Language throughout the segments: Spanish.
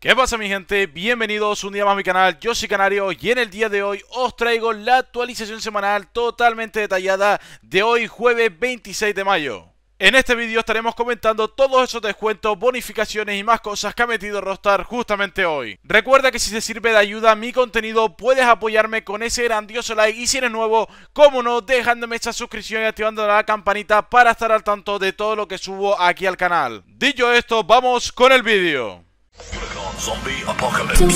¿Qué pasa mi gente? Bienvenidos un día más a mi canal, yo soy Canario y en el día de hoy os traigo la actualización semanal totalmente detallada de hoy jueves 26 de mayo. En este vídeo estaremos comentando todos esos descuentos, bonificaciones y más cosas que ha metido Rostar justamente hoy. Recuerda que si se sirve de ayuda a mi contenido puedes apoyarme con ese grandioso like y si eres nuevo, como no, dejándome esa suscripción y activando la campanita para estar al tanto de todo lo que subo aquí al canal. Dicho esto, vamos con el vídeo. Zombie Apocalypse.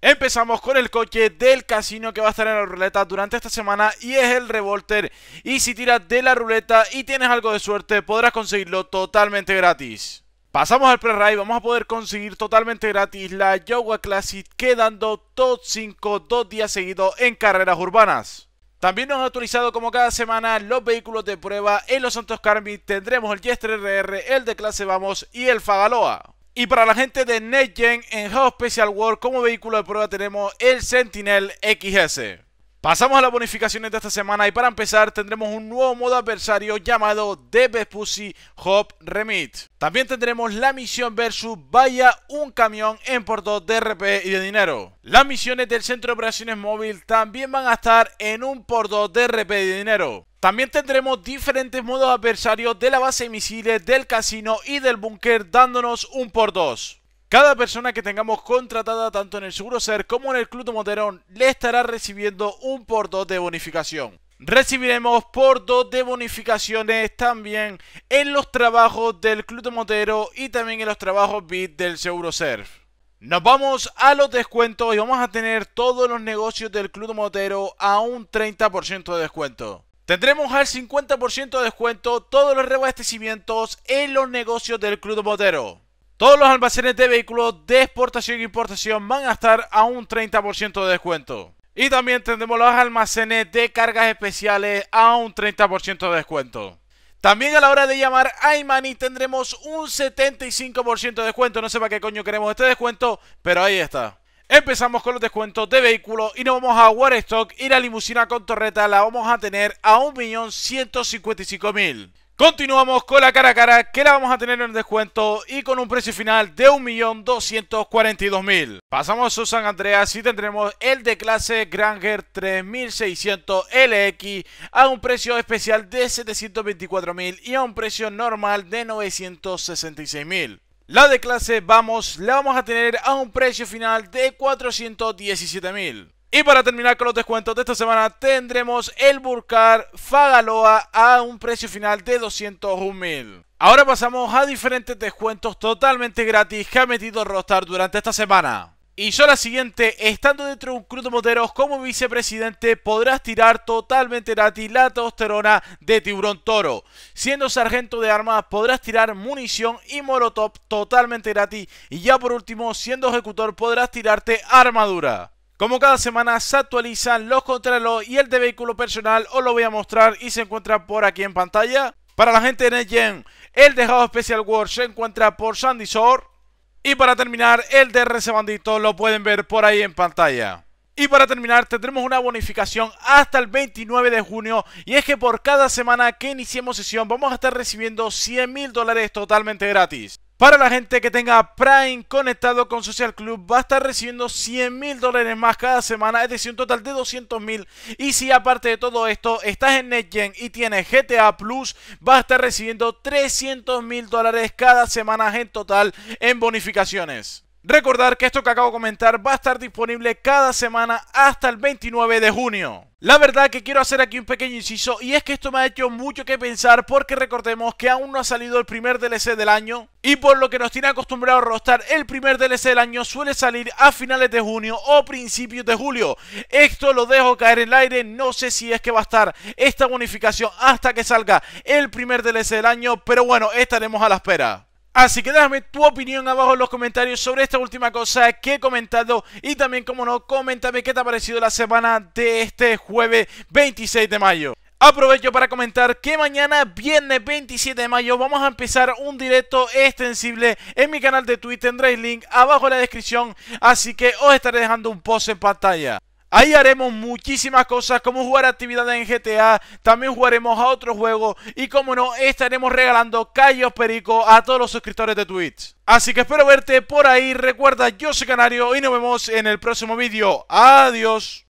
Empezamos con el coche del casino que va a estar en la ruleta durante esta semana y es el Revolter. Y si tiras de la ruleta y tienes algo de suerte, podrás conseguirlo totalmente gratis. Pasamos al pre-ride, vamos a poder conseguir totalmente gratis la Yowa Classic quedando top 5 dos días seguidos en carreras urbanas. También nos ha autorizado como cada semana los vehículos de prueba en los Santos Carmi. Tendremos el Jester RR, el de clase Vamos y el Fagaloa. Y para la gente de NetGen en Hot Special World como vehículo de prueba tenemos el Sentinel XS. Pasamos a las bonificaciones de esta semana y para empezar tendremos un nuevo modo adversario llamado de Pussy Hop Remit. También tendremos la misión versus vaya un camión en por de RP y de dinero. Las misiones del centro de operaciones móvil también van a estar en un 2 de RP y de dinero. También tendremos diferentes modos adversarios de la base de misiles, del casino y del búnker dándonos un por dos. Cada persona que tengamos contratada tanto en el Seguro Ser como en el Club de le estará recibiendo un por 2 de bonificación. Recibiremos por dos de bonificaciones también en los trabajos del Club de Motero y también en los trabajos BIT del Seguro Ser. Nos vamos a los descuentos y vamos a tener todos los negocios del Club de Motero a un 30% de descuento. Tendremos al 50% de descuento todos los reabastecimientos en los negocios del Club de Motero. Todos los almacenes de vehículos de exportación e importación van a estar a un 30% de descuento. Y también tendremos los almacenes de cargas especiales a un 30% de descuento. También a la hora de llamar a Imani tendremos un 75% de descuento. No sé para qué coño queremos este descuento, pero ahí está. Empezamos con los descuentos de vehículos y nos vamos a Warstock y la limusina con torreta la vamos a tener a 1.155.000. Continuamos con la cara a cara que la vamos a tener en descuento y con un precio final de 1.242.000. Pasamos a San Andreas y tendremos el de clase Granger 3600 LX a un precio especial de 724.000 y a un precio normal de 966.000. La de clase Vamos la vamos a tener a un precio final de 417.000. Y para terminar con los descuentos de esta semana tendremos el Burkar Fagaloa a un precio final de 201 mil. Ahora pasamos a diferentes descuentos totalmente gratis que ha metido Rostar durante esta semana. Y yo la siguiente, estando dentro de un club de moteros como vicepresidente, podrás tirar totalmente gratis la tosterona de tiburón toro. Siendo sargento de armas, podrás tirar munición y molotov totalmente gratis. Y ya por último, siendo ejecutor, podrás tirarte armadura. Como cada semana se actualizan los controles y el de vehículo personal, os lo voy a mostrar y se encuentra por aquí en pantalla. Para la gente de NetGen, el de especial Special World se encuentra por Sandy Shore. Y para terminar, el de RC Bandito lo pueden ver por ahí en pantalla. Y para terminar, tendremos una bonificación hasta el 29 de junio. Y es que por cada semana que iniciemos sesión, vamos a estar recibiendo 100 mil dólares totalmente gratis. Para la gente que tenga Prime conectado con Social Club, va a estar recibiendo 100 mil dólares más cada semana, es decir, un total de 200 mil. Y si aparte de todo esto estás en NetGen y tienes GTA Plus, va a estar recibiendo 300 mil dólares cada semana en total en bonificaciones. Recordar que esto que acabo de comentar va a estar disponible cada semana hasta el 29 de junio. La verdad que quiero hacer aquí un pequeño inciso y es que esto me ha hecho mucho que pensar porque recordemos que aún no ha salido el primer DLC del año y por lo que nos tiene acostumbrado Rostar, el primer DLC del año suele salir a finales de junio o principios de julio. Esto lo dejo caer en el aire, no sé si es que va a estar esta bonificación hasta que salga el primer DLC del año, pero bueno, estaremos a la espera. Así que déjame tu opinión abajo en los comentarios sobre esta última cosa que he comentado y también, como no, coméntame qué te ha parecido la semana de este jueves 26 de mayo. Aprovecho para comentar que mañana, viernes 27 de mayo, vamos a empezar un directo extensible en mi canal de Twitch. Tendréis link abajo en la descripción, así que os estaré dejando un post en pantalla. Ahí haremos muchísimas cosas, como jugar actividades en GTA, también jugaremos a otros juegos y como no, estaremos regalando callos perico a todos los suscriptores de Twitch. Así que espero verte por ahí, recuerda, yo soy Canario y nos vemos en el próximo vídeo. Adiós.